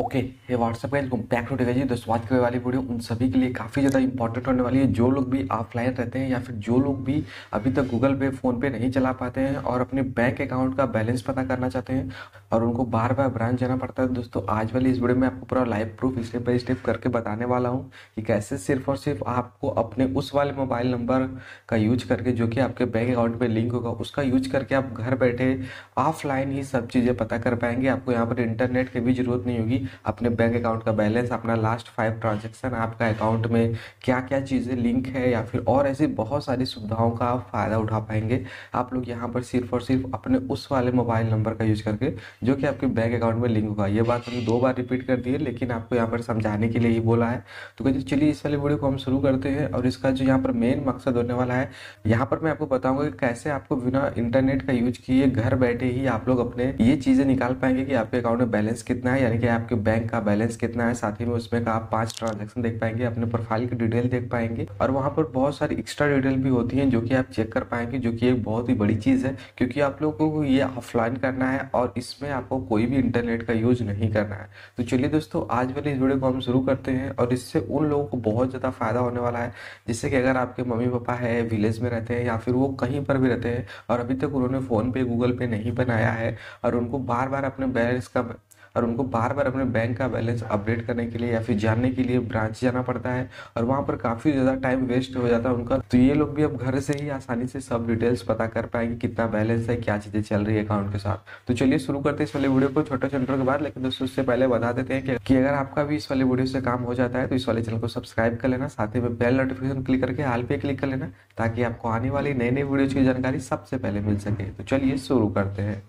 okay ये what's up guys back to जी दोस्तों तो बात करने वाली वीडियो उन सभी के लिए काफ़ी ज़्यादा इंपॉर्टेंट होने वाली है जो लोग भी ऑफलाइन रहते हैं या फिर जो लोग भी अभी तक गूगल पे फ़ोन पे नहीं चला पाते हैं और अपने बैंक अकाउंट का बैलेंस पता करना चाहते हैं और उनको बार बार ब्रांच जाना पड़ता है दोस्तों आज वाली इस वीडियो में आपको पूरा live proof step by step करके बताने वाला हूँ कि कैसे सिर्फ और सिर्फ आपको अपने उस वाले मोबाइल नंबर का यूज करके जो कि आपके बैंक अकाउंट पर लिंक होगा उसका यूज करके आप घर बैठे ऑफलाइन ही सब चीज़ें पता कर पाएंगे आपको यहाँ पर इंटरनेट की भी ज़रूरत नहीं होगी अपने बैंक अकाउंट का बैलेंस अपना लास्ट फाइव ट्रांजेक्शन आपका अकाउंट में क्या क्या चीज़ें लिंक है या फिर और ऐसी बहुत सारी सुविधाओं का आप फ़ायदा उठा पाएंगे आप लोग यहाँ पर सिर्फ और सिर्फ अपने उस वाले मोबाइल नंबर का यूज़ करके जो कि आपके बैंक अकाउंट में लिंक होगा ये बात हमने दो बार रिपीट कर दी है लेकिन आपको यहाँ पर समझाने के लिए ही बोला है तो कहते चलिए इस वाले वीडियो को हम शुरू करते हैं और इसका जो यहाँ पर मेन मकसद होने वाला है यहाँ पर मैं आपको बताऊंगा कि कैसे आपको बिना इंटरनेट का यूज किए घर बैठे ही आप लोग अपने ये चीज़ें निकाल पाएंगे कि आपके अकाउंट में बैलेंस कितना है यानी कि आपके बैंक का बैलेंस कितना है साथ ही में उसमें का आप पांच ट्रांजेक्शन देख पाएंगे अपने प्रोफाइल की डिटेल देख पाएंगे और वहाँ पर बहुत सारी एक्स्ट्रा डिटेल भी होती है जो कि आप चेक कर पाएंगे जो कि एक बहुत ही बड़ी चीज़ है क्योंकि आप लोगों को ये ऑफलाइन करना है और इसमें आपको कोई भी इंटरनेट का यूज नहीं करना है तो चलिए दोस्तों आज वाले इस वीडियो को हम शुरू करते हैं और इससे उन लोगों को बहुत ज़्यादा फायदा होने वाला है जिससे कि अगर आपके मम्मी पापा है विलेज में रहते हैं या फिर वो कहीं पर भी रहते हैं और अभी तक उन्होंने फ़ोन पे गूगल पे नहीं बनाया है और उनको बार बार अपने बैलेंस का और उनको बार बार अपने बैंक का बैलेंस अपडेट करने के लिए या फिर जानने के लिए ब्रांच जाना पड़ता है और वहाँ पर काफ़ी ज़्यादा टाइम वेस्ट हो जाता है उनका तो ये लोग भी अब घर से ही आसानी से सब डिटेल्स पता कर पाएंगे कितना बैलेंस है क्या चीज़ें चल रही है अकाउंट के साथ तो चलिए शुरू करते हैं इस वाले वीडियो को छोटे चैनल के बाद लेकिन दोस्तों उससे पहले बता देते हैं कि अगर आपका भी इस वाले वीडियो से काम हो जाता है तो इस वाले चैनल को सब्सक्राइब कर लेना साथ ही में बेल नोटिफिकेशन क्लिक करके हाल पे क्लिक कर लेना ताकि आपको आने वाली नई नई वीडियोज की जानकारी सबसे पहले मिल सके तो चलिए शुरू करते हैं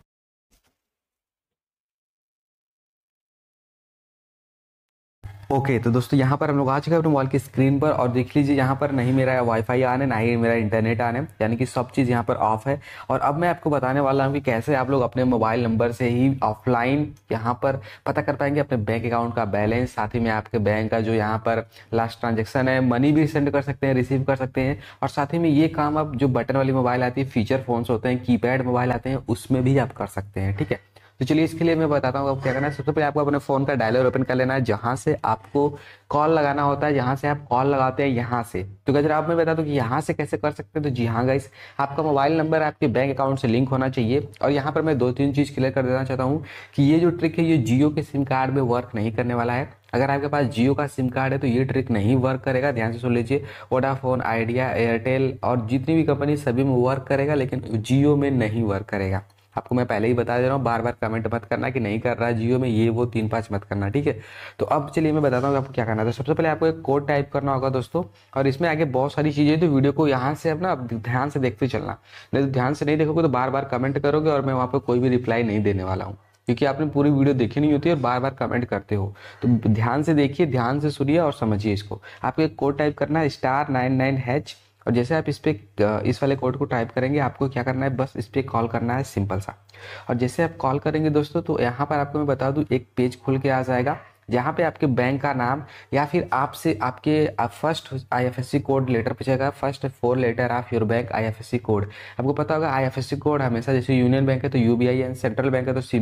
ओके okay, तो दोस्तों यहाँ पर हम लोग आ चुके हैं अपने मोबाइल की स्क्रीन पर और देख लीजिए यहाँ पर नहीं मेरा वाईफाई आने ना ही मेरा इंटरनेट आने यानी कि सब चीज़ यहाँ पर ऑफ है और अब मैं आपको बताने वाला हूँ कि कैसे आप लोग अपने मोबाइल नंबर से ही ऑफलाइन यहाँ पर पता कर पाएंगे अपने बैंक अकाउंट का बैलेंस साथ ही में आपके बैंक का जो यहाँ पर लास्ट ट्रांजेक्शन है मनी भी सेंड कर सकते हैं रिसीव कर सकते हैं और साथ ही में ये काम आप जो बटन वाली मोबाइल आती है फीचर फ़ोन्स होते हैं कीपैड मोबाइल आते हैं उसमें भी आप कर सकते हैं ठीक है तो चलिए इसके लिए मैं बताता हूँ आपको क्या करना है सबसे पहले आपको अपने फ़ोन का डायलर ओपन कर लेना है जहाँ से आपको कॉल लगाना होता है जहाँ से आप कॉल लगाते हैं यहाँ से तो अगर आप मैं बता दूँ तो कि यहाँ से कैसे कर सकते हैं तो जी हाँ गाइस आपका मोबाइल नंबर आपके बैंक अकाउंट से लिंक होना चाहिए और यहाँ पर मैं दो तीन चीज़ क्लियर कर देना चाहता हूँ कि ये जो ट्रिक है ये जियो के सिम कार्ड में वर्क नहीं करने वाला है अगर आपके पास जियो का सिम कार्ड है तो ये ट्रिक नहीं वर्क करेगा ध्यान से सुन लीजिए वोडाफोन आइडिया एयरटेल और जितनी भी कंपनी सभी में वर्क करेगा लेकिन जियो में नहीं वर्क करेगा आपको मैं पहले ही बता दे रहा हूँ बार बार कमेंट मत करना कि नहीं कर रहा है जियो में ये वो तीन पाँच मत करना ठीक है तो अब चलिए मैं बताता हूँ आपको क्या करना था तो सबसे पहले आपको एक कोड टाइप करना होगा दोस्तों और इसमें आगे बहुत सारी चीज़ें तो वीडियो को यहाँ से अपना ध्यान से देखते चलना नहीं तो ध्यान से नहीं देखोगे तो बार बार कमेंट करोगे और मैं वहाँ पर कोई भी रिप्लाई नहीं देने वाला हूँ क्योंकि आपने पूरी वीडियो देखी नहीं होती और बार बार कमेंट करते हो तो ध्यान से देखिए ध्यान से सुनिए और समझिए इसको आपको एक कोड टाइप करना है स्टार नाइन नाइन हैच और जैसे आप इस पर इस वाले कोड को टाइप करेंगे आपको क्या करना है बस इस पर कॉल करना है सिंपल सा और जैसे आप कॉल करेंगे दोस्तों तो यहाँ पर आपको मैं बता दूँ एक पेज खुल के आ जाएगा जहाँ पे आपके बैंक का नाम या फिर आपसे आपके आप फर्स्ट आईएफएससी कोड लेटर पूछेगा first four letter of your bank IFSC code आपको पता होगा आईएफएससी कोड हमेशा जैसे यूनियन बैंक है तो यू सेंट्रल बैंक है तो सी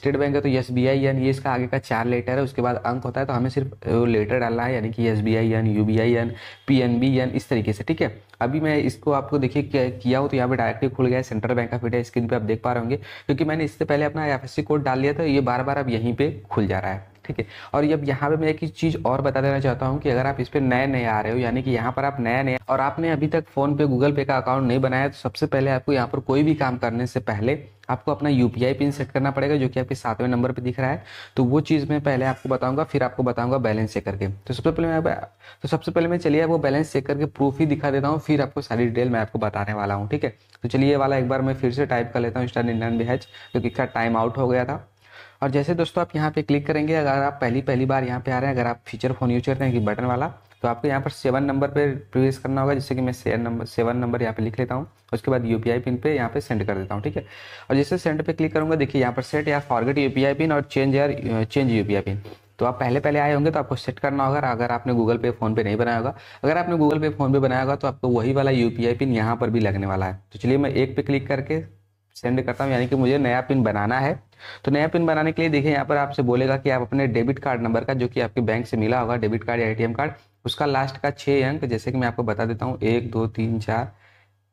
स्टेट बैंक है तो एस ये इसका आगे का चार लेटर है उसके बाद अंक होता है तो हमें सिर्फ लेटर डालना है यानी कि S B I N U B I N P N B N इस तरीके से ठीक है अभी मैं इसको आपको देखिए किया हूँ तो यहाँ पे डायरेक्टली खुल गया है central bank of India screen पे आप देख पा रहे होंगे क्योंकि मैंने इससे पहले अपना आई कोड डाल लिया था ये बार बार अब यहीं पे खुल जा रहा है ठीक है और अब यहाँ पे मैं एक चीज़ और बता देना चाहता हूँ कि अगर आप इस पर नए नए आ रहे हो यानी कि यहाँ पर आप नया नया और आपने अभी तक फोन पे गूगल पे का अकाउंट नहीं बनाया तो सबसे पहले आपको यहाँ पर कोई भी काम करने से पहले आपको अपना यू पिन सेट करना पड़ेगा जो कि आपके सातवें नंबर पर दिख रहा है तो वो चीज़ मैं पहले आपको बताऊंगा फिर आपको बताऊंगा बैलेंस चेक करके तो सबसे पहले मैं तो सबसे पहले मैं चलिए आपको बैलेंस चेक करके प्रूफ ही दिखा देता हूँ फिर आपको सारी डिटेल मैं आपको बताने वाला हूँ ठीक है तो चलिए वाला एक बार मैं फिर से टाइप कर लेता हूँ स्टार निन्यानवे हैच क्योंकि इसका टाइम आउट हो गया था और जैसे दोस्तों आप यहाँ पे क्लिक करेंगे अगर आप पहली पहली बार यहाँ पे आ रहे हैं अगर आप फीचर फ़ोन यूज करते हैं कि बटन वाला तो आपको यहाँ पर सेवन नंबर पर प्रवेश करना होगा जिससे कि मैं सेवन नंबर सेवन नंबर यहाँ पे लिख लेता हूँ उसके बाद यू पिन पे यहाँ पे सेंड कर देता हूँ ठीक है और जैसे सेंड पे क्लिक करूँगा देखिए यहाँ पर सेट या फॉरगेट यू पिन और चेंज यार चेंज यू पिन तो आप पहले पहले आए होंगे तो आपको सेट करना होगा अगर आपने गूगल पे फोन पे नहीं बनाया होगा अगर आपने गूगल पे फोन पे बनाया होगा तो आपको वही वाला यू पिन यहाँ पर भी लगने वाला है तो चलिए मैं एक पे क्लिक करके सेंड करता हूँ यानी कि मुझे नया पिन बनाना है तो नया पिन बनाने के लिए देखिए यहाँ पर आपसे बोलेगा कि आप अपने डेबिट कार्ड नंबर का जो कि आपके बैंक से मिला होगा डेबिट कार्ड या एटीएम कार्ड उसका लास्ट का छः अंक जैसे कि मैं आपको बता देता हूँ एक दो तीन चार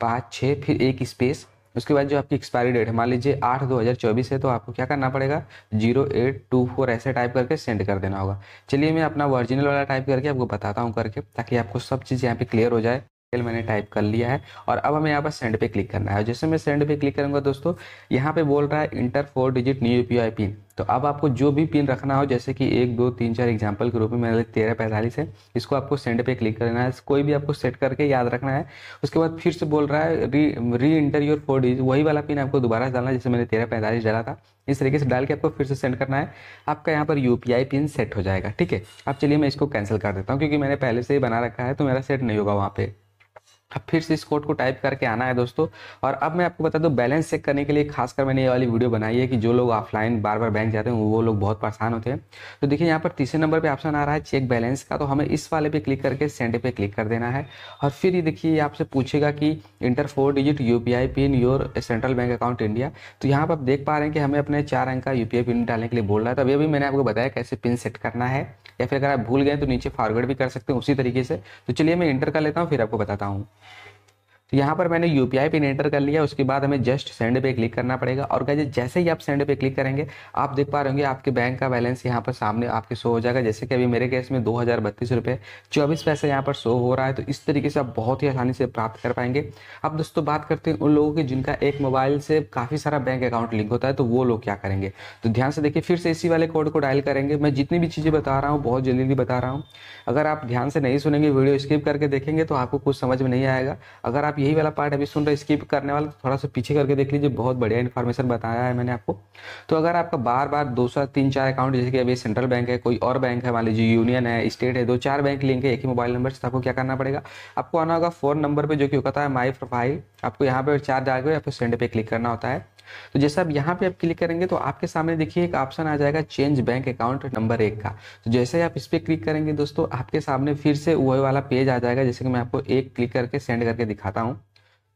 पाँच छः फिर एक स्पेस उसके बाद जो आपकी एक्सपायरी डेट है मान लीजिए आठ दो हज़ार चौबीस है तो आपको क्या करना पड़ेगा जीरो एट टू फोर ऐसे टाइप करके सेंड कर देना होगा चलिए मैं अपना ओरिजिनल वाला टाइप करके आपको बताता हूँ करके ताकि आपको सब चीज़ यहाँ पे क्लियर हो जाए डिटेल मैंने टाइप कर लिया है और अब हमें यहाँ पर सेंड पे क्लिक करना है जैसे मैं सेंड पे क्लिक करूँगा दोस्तों यहाँ पे बोल रहा है enter four digit new U PIN तो अब आपको जो भी पिन रखना हो जैसे कि एक दो तीन चार एग्जाम्पल के रूप में मैंने तेरह पैंतालीस है इसको आपको सेंड पे क्लिक करना है कोई भी आपको सेट करके याद रखना है उसके बाद फिर से बोल रहा है री री इंटर योर फोर डिजिट वही वाला पिन आपको दोबारा डालना है जैसे मैंने तेरह पैंतालीस डाला था इस तरीके से डाल के आपको फिर से सेंड करना है आपका यहाँ पर यू पिन सेट हो जाएगा ठीक है अब चलिए मैं इसको कैंसिल कर देता हूँ क्योंकि मैंने पहले से ही बना रखा है तो मेरा सेट नहीं होगा वहाँ पर अब फिर से इस कोड को टाइप करके आना है दोस्तों और अब मैं आपको बता दूं बैलेंस चेक करने के लिए खासकर मैंने ये वाली वीडियो बनाई है कि जो लोग ऑफलाइन बार बार बैंक जाते हैं वो लोग बहुत परेशान होते हैं तो देखिए यहाँ पर तीसरे नंबर पे ऑप्शन आ रहा है चेक बैलेंस का तो हमें इस वाले पे क्लिक करके सेंड पे क्लिक कर देना है और फिर ये देखिए आपसे पूछेगा कि enter four digit U PIN your central bank account India तो यहाँ पर आप देख पा रहे हैं कि हमें अपने चार अंक का यू पिन डालने के लिए बोल रहा है तो अभी अभी मैंने आपको बताया कैसे पिन सेट करना है या फिर अगर आप भूल गए तो नीचे फॉरवर्ड भी कर सकते हैं उसी तरीके से तो चलिए मैं इंटर कर लेता हूँ फिर आपको बताता हूँ तो यहाँ पर मैंने यू पी पिन एंटर कर लिया उसके बाद हमें जस्ट सेंड पे क्लिक करना पड़ेगा और गाइज जैसे ही आप सेंड पे क्लिक करेंगे आप देख पा रहे होंगे आपके बैंक का बैलेंस यहाँ पर सामने आपके शो हो जाएगा जैसे कि अभी मेरे केस में दो हज़ार बत्तीस रुपये चौबीस पैसे यहाँ पर शो हो रहा है तो इस तरीके से आप बहुत ही आसानी से प्राप्त कर पाएंगे अब दोस्तों बात करते हैं उन लोगों की जिनका एक मोबाइल से काफ़ी सारा बैंक अकाउंट लिंक होता है तो वो लोग क्या करेंगे तो ध्यान से देखिए फिर से इसी वाले कोड को डायल करेंगे मैं जितनी भी चीज़ें बता रहा हूँ बहुत जल्दी बता रहा हूँ अगर आप ध्यान से नहीं सुनेंगे वीडियो स्किप करके देखेंगे तो आपको कुछ समझ में नहीं आएगा अगर आप आप यही वाला पार्ट अभी सुन रहे स्किप करने वाला थोड़ा सा पीछे करके देख लीजिए बहुत बढ़िया इन्फॉर्मेशन बताया है मैंने आपको तो अगर आपका बार बार दो सौ तीन चार अकाउंट जैसे कि अभी सेंट्रल बैंक है कोई और बैंक है मान लीजिए यूनियन है स्टेट है दो चार बैंक लिंक है एक ही मोबाइल नंबर से आपको क्या करना पड़ेगा आपको आना होगा फोन नंबर पर जो कि होता है माई प्रोफाइल आपको यहाँ पर चार डाल आपको सेंड पे क्लिक करना होता है तो जैसे आप यहाँ पे आप क्लिक करेंगे तो आपके सामने देखिए एक ऑप्शन आ जाएगा चेंज बैंक अकाउंट नंबर एक का तो जैसे ही आप इस पर क्लिक करेंगे दोस्तों आपके सामने फिर से वही वाला पेज आ जाएगा जैसे कि मैं आपको एक क्लिक करके सेंड करके दिखाता हूँ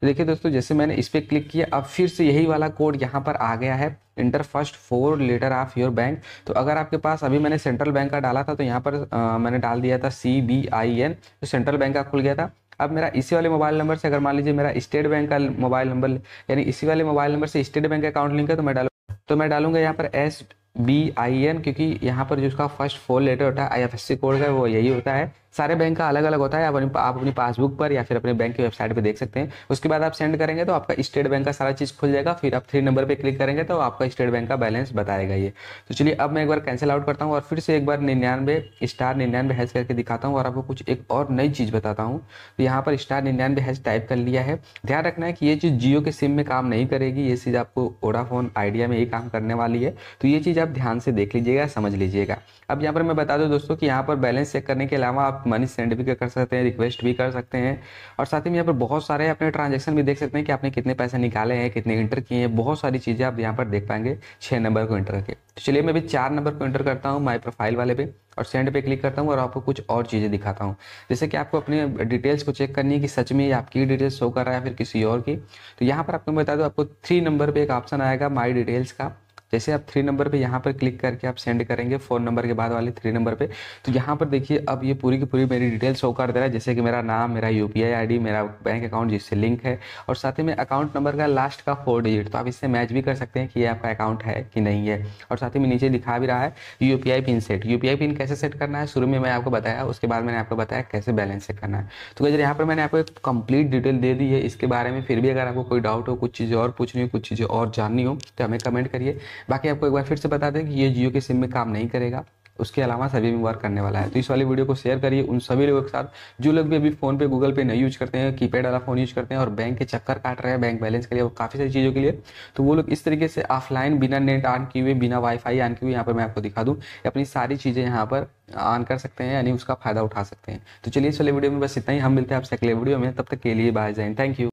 तो देखिए दोस्तों जैसे मैंने इस पर क्लिक किया अब फिर से यही वाला कोड यहाँ पर आ गया है enter first four letter of your bank तो अगर आपके पास अभी मैंने सेंट्रल बैंक का डाला था तो यहाँ पर आ, मैंने डाल दिया था सी बी आई एन तो सेंट्रल बैंक का खुल गया था अब मेरा इसी वाले मोबाइल नंबर से अगर मान लीजिए मेरा स्टेट बैंक का मोबाइल नंबर यानी इसी वाले मोबाइल नंबर से स्टेट बैंक अकाउंट लिंक है तो मैं डालू तो मैं डालूंगा यहाँ पर एस बी आई एन क्योंकि यहाँ पर जो उसका फर्स्ट फोर लेटर होता है I F S C code का वो यही होता है सारे बैंक का अलग अलग होता है आप अपनी आप अपनी पासबुक पर या फिर अपने बैंक की वेबसाइट पर देख सकते हैं उसके बाद आप सेंड करेंगे तो आपका स्टेट बैंक का सारा चीज़ खुल जाएगा फिर आप थ्री नंबर पर क्लिक करेंगे तो आपका स्टेट बैंक का बैलेंस बताएगा ये तो चलिए अब मैं एक बार कैंसिल आउट करता हूँ और फिर से एक बार निन्यानवे स्टार निन्यानवे हैज करके दिखाता हूँ और आपको कुछ एक और नई चीज़ बताता हूँ तो यहाँ पर स्टार निन्यानवे हैज टाइप कर लिया है ध्यान रखना है कि ये चीज़ जियो के सिम में काम नहीं करेगी ये चीज़ आपको ओडाफोन आइडिया में ही काम करने वाली है तो ये चीज़ आप ध्यान से देख लीजिएगा समझ लीजिएगा अब यहाँ पर मैं बता दूँ दोस्तों कि यहाँ पर बैलेंस चेक करने के अलावा आप मनी सेंड भी कर सकते हैं रिक्वेस्ट भी कर सकते हैं और साथ ही में यहाँ पर बहुत सारे अपने ट्रांजेक्शन भी देख सकते हैं कि आपने कितने पैसे निकाले हैं कितने इंटर किए हैं बहुत सारी चीज़ें आप यहाँ पर देख पाएंगे छः नंबर को इंटर करके तो चलिए मैं भी चार नंबर को इंटर करता हूँ माई प्रोफाइल वाले पे और सेंड पे क्लिक करता हूँ और आपको कुछ और चीज़ें दिखाता हूँ जैसे कि आपको अपने डिटेल्स को चेक करनी है कि सच में आपकी डिटेल्स शो कर रहा है या फिर किसी और की तो यहाँ पर आपको बता दो आपको थ्री नंबर पर एक ऑप्शन आएगा माई डिटेल्स का जैसे आप थ्री नंबर पे यहाँ पर क्लिक करके आप सेंड करेंगे फोन नंबर के बाद वाले थ्री नंबर पे तो यहाँ पर देखिए अब ये पूरी की पूरी मेरी डिटेल शो कर दे रहा है जैसे कि मेरा नाम मेरा यू पी मेरा बैंक अकाउंट जिससे लिंक है और साथ ही में अकाउंट नंबर का लास्ट का फोर डिजिट तो आप इससे मैच भी कर सकते हैं कि ये आपका अकाउंट है कि नहीं है और साथ ही में नीचे दिखा भी रहा है U PIN set U PIN कैसे सेट करना है शुरू में मैं आपको बताया उसके बाद मैंने आपको बताया कैसे बैलेंस चेक करना है तो क्या यहाँ पर मैंने आपको एक कंप्लीट डिटेल दे दी है इसके बारे में फिर भी अगर आपको कोई डाउट हो कुछ चीज़ें और पूछनी हो कुछ चीज़ें और जाननी हो तो हमें कमेंट करिए बाकी आपको एक बार फिर से बता दें कि ये जियो के सिम में काम नहीं करेगा उसके अलावा सभी में वर्क करने वाला है तो इस वाली वीडियो को शेयर करिए उन सभी लोगों के साथ जो लोग भी अभी फोन पे गूगल पे नहीं यूज करते हैं कीपैड वाला फोन यूज करते हैं और बैंक के चक्कर काट रहे हैं बैंक बैलेंस के लिए और काफ़ी सारी चीज़ों के लिए तो वो लोग इस तरीके से ऑफलाइन बिना नेट ऑन किए हुए बिना वाईफाई ऑन किए हुए यहाँ पर मैं आपको दिखा दूँ अपनी सारी चीज़ें यहाँ पर ऑन कर सकते हैं यानी उसका फायदा उठा सकते हैं तो चलिए इस वाले वीडियो में बस इतना ही हम मिलते हैं आपसे अगले वीडियो में तब तक के लिए बाय जाए थैंक यू